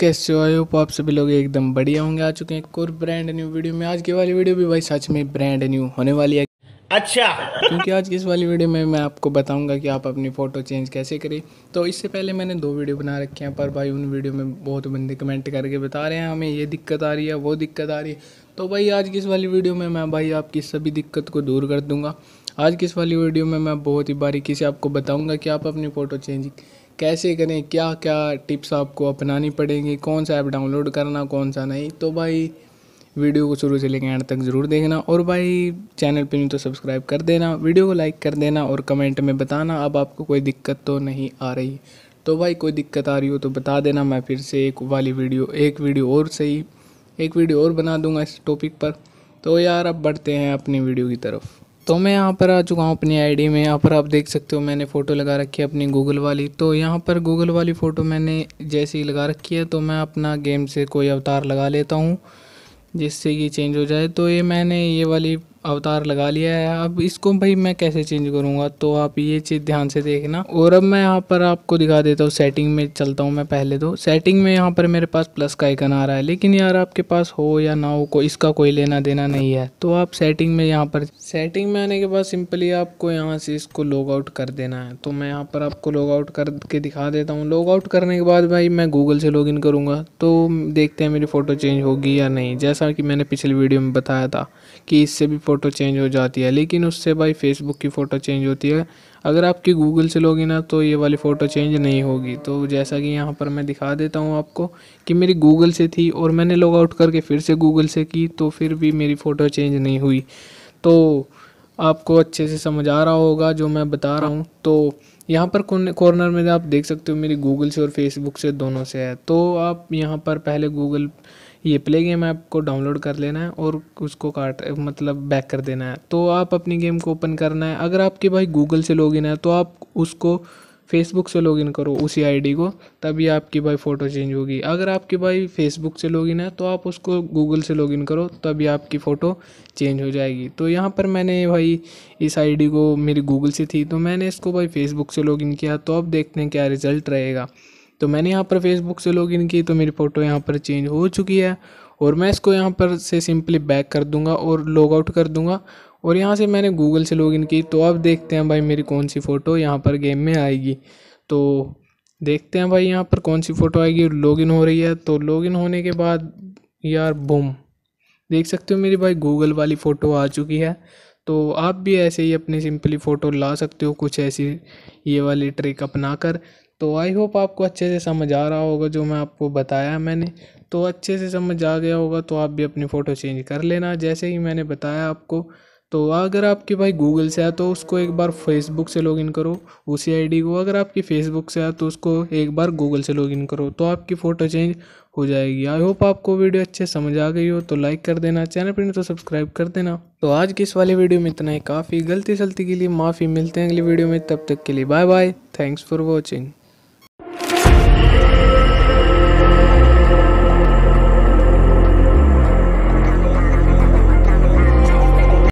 कैसे हो आई आप सभी लोग एकदम बढ़िया होंगे आ चुके हैं एक और ब्रांड न्यू वीडियो में आज की वाली वीडियो भी भाई सच में ब्रांड न्यू होने वाली है अच्छा क्योंकि आज की इस वाली वीडियो में मैं आपको बताऊंगा कि आप अपनी फ़ोटो चेंज कैसे करें तो इससे पहले मैंने दो वीडियो बना रखे हैं पर भाई उन वीडियो में बहुत बंदे कमेंट करके बता रहे हैं हमें ये दिक्कत आ रही है वो दिक्कत आ रही है तो भाई आज की इस वाली वीडियो में मैं भाई आपकी सभी दिक्कत को दूर कर दूँगा आज की इस वाली वीडियो में मैं बहुत ही बारीकी से आपको बताऊँगा कि आप अपनी फ़ोटो चेंज कैसे करें क्या क्या टिप्स आपको अपनानी पड़ेंगी कौन सा ऐप डाउनलोड करना कौन सा नहीं तो भाई वीडियो को शुरू से लेकर एंड तक ज़रूर देखना और भाई चैनल पे नहीं तो सब्सक्राइब कर देना वीडियो को लाइक कर देना और कमेंट में बताना अब आपको कोई दिक्कत तो नहीं आ रही तो भाई कोई दिक्कत आ रही हो तो बता देना मैं फिर से एक वाली वीडियो एक वीडियो और सही एक वीडियो और बना दूंगा इस टॉपिक पर तो यार अब बढ़ते हैं अपनी वीडियो की तरफ तो मैं यहाँ पर आ चुका हूँ अपनी आईडी में यहाँ पर आप देख सकते हो मैंने फ़ोटो लगा रखी है अपनी गूगल वाली तो यहाँ पर गूगल वाली फ़ोटो मैंने जैसी लगा रखी है तो मैं अपना गेम से कोई अवतार लगा लेता हूँ जिससे कि चेंज हो जाए तो ये मैंने ये वाली अवतार लगा लिया है अब इसको भाई मैं कैसे चेंज करूँगा तो आप ये चीज़ ध्यान से देखना और अब मैं यहाँ पर आपको दिखा देता हूँ सेटिंग में चलता हूँ मैं पहले तो सेटिंग में यहाँ पर मेरे पास प्लस का आइकन आ रहा है लेकिन यार आपके पास हो या ना हो को इसका कोई लेना देना नहीं है तो आप सेटिंग में यहाँ पर सेटिंग में आने के बाद सिंपली आपको यहाँ से इसको लॉग आउट कर देना है तो मैं यहाँ पर आपको लॉग आउट करके दिखा देता हूँ लॉग आउट करने के बाद भाई मैं गूगल से लॉग इन करूँगा तो देखते हैं मेरी फ़ोटो चेंज होगी या नहीं जैसा कि मैंने पिछले वीडियो में बताया था कि इससे भी फ़ोटो चेंज हो जाती है लेकिन उससे भाई फेसबुक की फ़ोटो चेंज होती है अगर आपकी गूगल से लोगे ना तो ये वाली फ़ोटो चेंज नहीं होगी तो जैसा कि यहाँ पर मैं दिखा देता हूँ आपको कि मेरी गूगल से थी और मैंने लॉग आउट करके फिर से गूगल से की तो फिर भी मेरी फ़ोटो चेंज नहीं हुई तो आपको अच्छे से समझ आ रहा होगा जो मैं बता रहा हूँ तो यहाँ पर कॉर्नर में आप देख सकते हो मेरी गूगल से और फेसबुक से दोनों से है तो आप यहाँ पर पहले गूगल ये प्ले गेम ऐप को डाउनलोड कर लेना है और उसको काट मतलब बैक कर देना है तो आप अपनी गेम को ओपन करना है अगर आपके भाई गूगल से लॉगिन है तो आप उसको फेसबुक से लॉगिन करो उसी आईडी को तभी आपकी भाई फ़ोटो चेंज होगी अगर आपके भाई फेसबुक से लॉगिन है तो आप उसको गूगल से लॉगिन करो तभी आपकी फ़ोटो चेंज हो जाएगी तो यहाँ पर मैंने भाई इस आईडी को मेरी गूगल से थी तो मैंने इसको भाई फेसबुक से लॉगिन किया तो अब देखते हैं क्या रिज़ल्ट रहेगा तो मैंने यहाँ पर फेसबुक से लॉगिन की तो मेरी फ़ोटो यहाँ पर चेंज हो चुकी है और मैं इसको यहाँ पर से सिंपली बैक कर दूंगा और लॉग आउट कर दूंगा और यहाँ से मैंने गूगल से लॉगिन की तो अब देखते हैं भाई मेरी कौन सी फ़ोटो यहाँ पर गेम में आएगी तो देखते हैं भाई यहाँ पर कौन सी फ़ोटो आएगी लॉगिन हो रही है तो लॉगिन होने के बाद यार बुम देख सकते हो मेरी भाई गूगल वाली फ़ोटो आ चुकी है तो आप भी ऐसे ही अपनी सिंपली फ़ोटो ला सकते हो कुछ ऐसी ये वाली ट्रिक अपना कर तो आई होप आपको अच्छे से समझ आ रहा होगा जो मैं आपको बताया मैंने तो अच्छे से समझ आ गया होगा तो आप भी अपनी फ़ोटो चेंज कर लेना जैसे ही मैंने बताया आपको तो अगर आपके भाई गूगल से आया तो उसको एक बार फेसबुक से लॉगिन करो उसी आईडी को अगर आपकी फेसबुक से आया तो उसको एक बार गूगल से लॉगिन करो तो आपकी फ़ोटो चेंज हो जाएगी आई होप आपको वीडियो अच्छे समझ आ गई हो तो लाइक कर देना चैनल पर नहीं तो सब्सक्राइब कर देना तो आज की इस वाली वीडियो में इतना ही काफ़ी गलती सलती के लिए माफ़ी मिलते हैं अगली वीडियो में तब तक के लिए bye bye thanks for watching